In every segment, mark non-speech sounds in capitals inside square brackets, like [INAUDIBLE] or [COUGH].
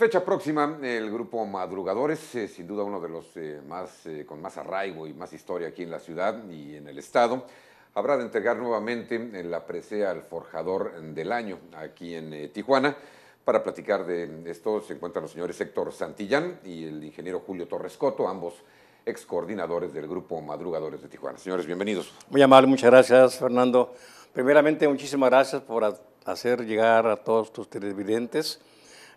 fecha próxima, el grupo Madrugadores, sin duda uno de los eh, más, eh, con más arraigo y más historia aquí en la ciudad y en el estado, habrá de entregar nuevamente eh, la presea al forjador del año aquí en Tijuana. Para platicar de esto se encuentran los señores Héctor Santillán y el ingeniero Julio Torres ambos ex coordinadores del grupo Madrugadores de Tijuana. Señores, bienvenidos. Muy amable, muchas gracias, Fernando. Primeramente, muchísimas gracias por hacer llegar a todos tus televidentes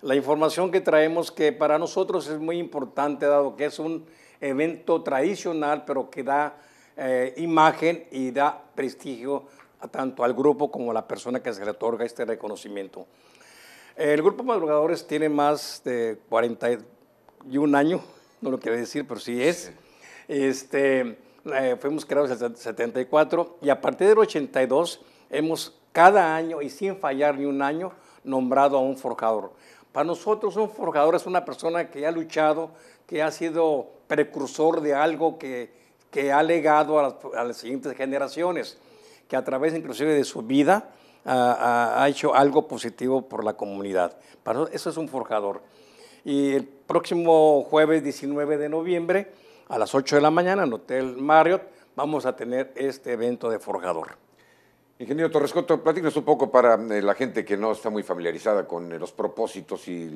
la información que traemos que para nosotros es muy importante, dado que es un evento tradicional, pero que da eh, imagen y da prestigio a tanto al grupo como a la persona que se le otorga este reconocimiento. El grupo Madrugadores tiene más de 41 años, no lo quiero decir, pero sí es. Este, eh, fuimos creados en el 74 y a partir del 82 hemos cada año y sin fallar ni un año nombrado a un forjador. Para nosotros un forjador es una persona que ha luchado, que ha sido precursor de algo que, ha legado a las, siguientes generaciones, que a través inclusive de su vida ah, ah, ha, hecho algo positivo por la comunidad. Para eso es un forjador. Y el próximo jueves 19 de noviembre, a las 8 de la mañana, en Hotel Marriott, vamos a tener este evento de forjador. Ingeniero Torrescoto, platícanos un poco para eh, la gente que no está muy familiarizada con eh, los propósitos y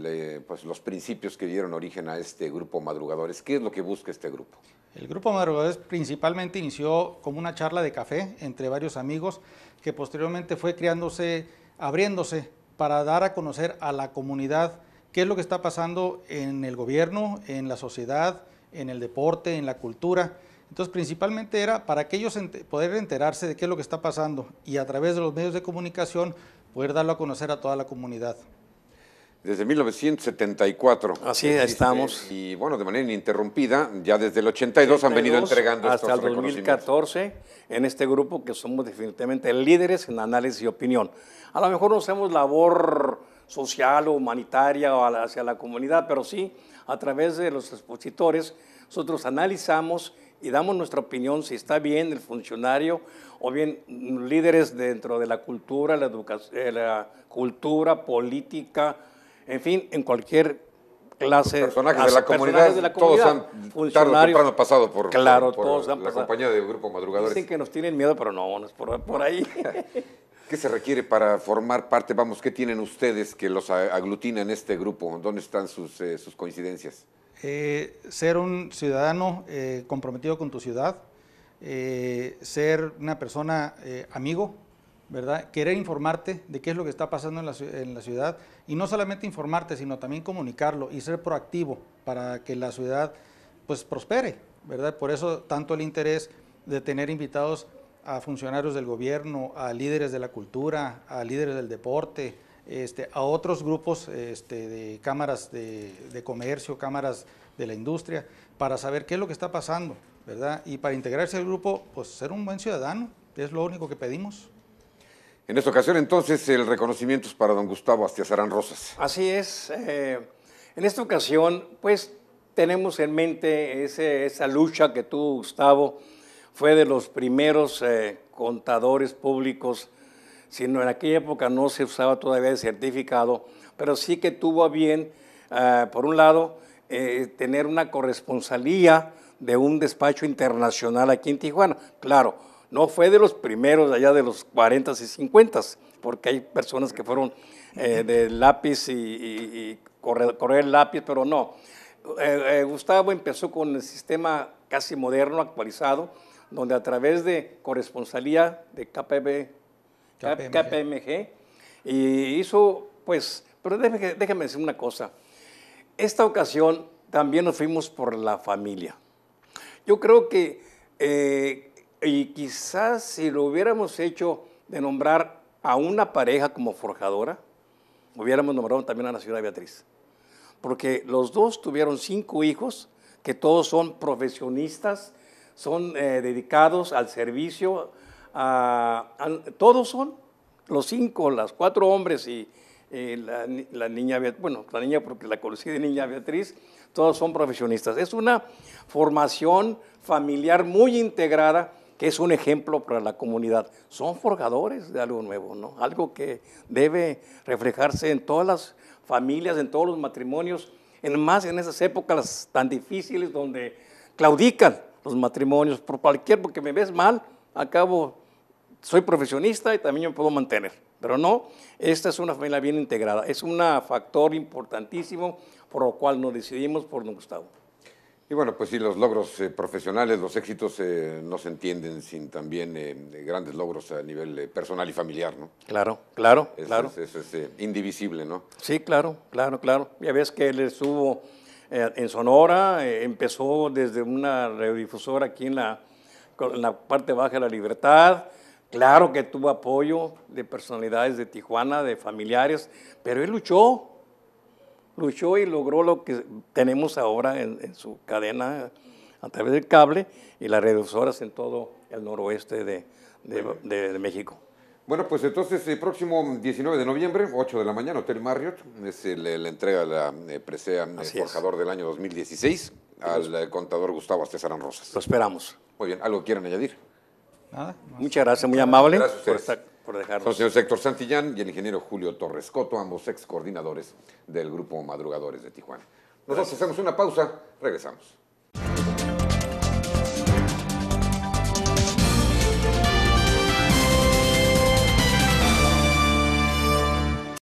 pues, los principios que dieron origen a este grupo Madrugadores. ¿Qué es lo que busca este grupo? El grupo Madrugadores principalmente inició como una charla de café entre varios amigos que posteriormente fue creándose, abriéndose para dar a conocer a la comunidad qué es lo que está pasando en el gobierno, en la sociedad, en el deporte, en la cultura entonces, principalmente era para que ellos pudieran poder enterarse de qué es lo que está pasando y a través de los medios de comunicación poder darlo a conocer a toda la comunidad. Desde 1974. Así este, estamos. Y bueno, de manera ininterrumpida, ya desde el 82 han venido entregando hasta el 2014 en este grupo que somos definitivamente líderes en análisis y opinión. A lo mejor no hacemos labor social o humanitaria o hacia la comunidad, pero sí a través de los expositores nosotros analizamos y damos nuestra opinión si está bien el funcionario o bien líderes dentro de la cultura, la, educación, eh, la cultura política, en fin, en cualquier clase de la, comunidad, de la comunidad, todos han pasado por, claro, la compañía de grupo madrugadores. Dicen que nos tienen miedo, pero no, por, ahí. [LAUGHS] ¿Qué se requiere para formar parte? Vamos, ¿qué tienen ustedes que los aglutina en este grupo? ¿Dónde están sus eh, coincidencias? Eh, ser un ciudadano eh, comprometido con tu ciudad, eh, ser una persona amigo, ¿verdad? Querer informarte de qué es lo que está pasando en la, ciudad y no solamente informarte, sino también comunicarlo y ser proactivo para que la ciudad pues prospere, ¿verdad? Por eso tanto el interés de tener invitados a funcionarios del gobierno, a líderes de la cultura, a líderes del deporte, este, a otros grupos este, de cámaras de, comercio, cámaras de la industria, para saber qué es lo que está pasando, ¿verdad? Y para integrarse al grupo, pues ser un buen ciudadano, es lo único que pedimos. En esta ocasión, entonces, el reconocimiento es para don Gustavo Astiazarán Rosas. Así es. Eh, en esta ocasión, pues, tenemos en mente esa lucha que tuvo Gustavo. Fue de los primeros eh, contadores públicos sino en aquella época no se usaba todavía el certificado, pero sí que tuvo bien, eh, por un lado, eh, tener una corresponsalía de un despacho internacional aquí en Tijuana. Claro, no fue de los primeros allá de los 40 y 50, s porque hay personas que fueron eh, de lápiz y, y, correr, lápiz, pero no. Gustavo empezó con el sistema casi moderno, actualizado, donde a través de corresponsalía de KPB KPMG. Y hizo, pues, pero déjame, decir una cosa. Esta ocasión también nos fuimos por la familia. Yo creo que, eh, y quizás si lo hubiéramos hecho de nombrar a una pareja como forjadora, hubiéramos nombrado también a la señora Beatriz. Porque los dos tuvieron cinco hijos, que todos son profesionistas, son eh, dedicados al servicio, todos son, los cinco, las cuatro hombres y eh, la, la, niña, bueno, la niña porque la conocí de niña Beatriz, todos son profesionistas. Es una formación familiar muy integrada que es un ejemplo para la comunidad. Son forjadores de algo nuevo, ¿no? Algo que debe reflejarse en todas las familias, en todos los matrimonios, en más en esas épocas tan difíciles donde claudican los matrimonios por cualquier, porque me ves mal, acabo, soy profesionista y también me puedo mantener. Pero no, esta es una familia bien integrada. Es un factor importantísimo por lo cual nos decidimos por don Gustavo. Y bueno, pues sí, los logros eh, profesionales, los éxitos eh, no se entienden sin también eh, grandes logros a nivel personal y familiar, ¿no? Claro, claro, claro. eso es indivisible, ¿no? Sí, claro, claro, claro. Ya ves que él estuvo en Sonora, empezó desde una radiodifusora aquí en la en la parte baja de la libertad. Claro que tuvo apoyo de personalidades de Tijuana, de familiares, pero él luchó, luchó y logró lo que tenemos ahora en, su cadena a través del cable y las reductoras en todo el noroeste de, México. Bueno, pues entonces el próximo 19 de noviembre, 8 de la mañana, Hotel Marriott, es la entrega eh, de la presea eh, Forjador del año 2016 al eh, contador Gustavo Astesarán Rosas. Lo esperamos. Muy bien, ¿algo quieren añadir? Nada. Muchas gracias, muy amable por, dejarnos. Son señor Héctor Santillán y el ingeniero Julio Torres Coto, ambos ex coordinadores del Grupo Madrugadores de Tijuana. Nosotros hacemos una pausa, regresamos.